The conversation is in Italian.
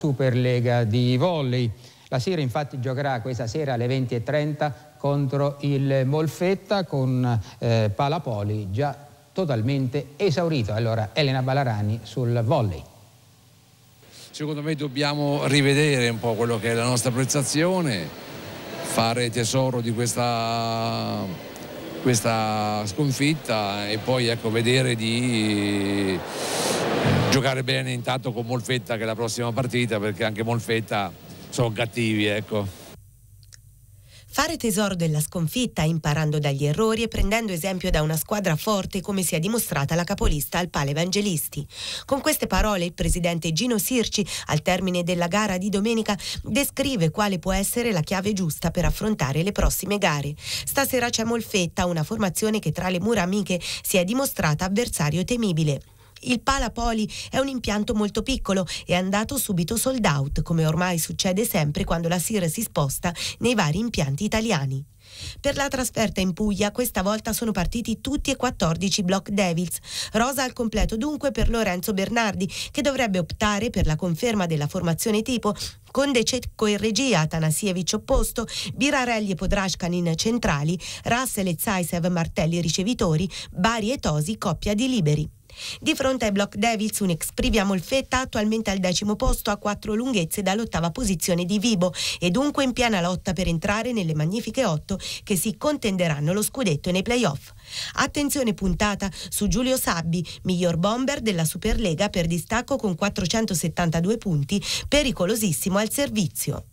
Superlega di volley. La sera infatti giocherà questa sera alle 20.30 contro il Molfetta con eh, Palapoli già totalmente esaurito. Allora Elena Balarani sul volley. Secondo me dobbiamo rivedere un po' quello che è la nostra prestazione, fare tesoro di questa, questa sconfitta e poi ecco, vedere di giocare bene intanto con Molfetta che è la prossima partita perché anche Molfetta sono cattivi ecco. Fare tesoro della sconfitta, imparando dagli errori e prendendo esempio da una squadra forte come si è dimostrata la capolista al Pale Evangelisti. Con queste parole il presidente Gino Sirci, al termine della gara di domenica, descrive quale può essere la chiave giusta per affrontare le prossime gare. Stasera c'è Molfetta, una formazione che tra le mura amiche si è dimostrata avversario temibile. Il Palapoli è un impianto molto piccolo e è andato subito sold out, come ormai succede sempre quando la Sir si sposta nei vari impianti italiani. Per la trasferta in Puglia questa volta sono partiti tutti e 14 Block Devils. Rosa al completo dunque per Lorenzo Bernardi, che dovrebbe optare per la conferma della formazione tipo con De Cecco in regia, Atanasievic opposto, Birarelli e in centrali, Russell e Zaisev Martelli ricevitori, Bari e Tosi coppia di liberi. Di fronte ai Block Devils, un ex Privia Molfetta attualmente al decimo posto a quattro lunghezze dall'ottava posizione di Vibo e dunque in piena lotta per entrare nelle magnifiche otto che si contenderanno lo scudetto nei playoff. Attenzione puntata su Giulio Sabbi, miglior bomber della Superlega per distacco con 472 punti, pericolosissimo al servizio.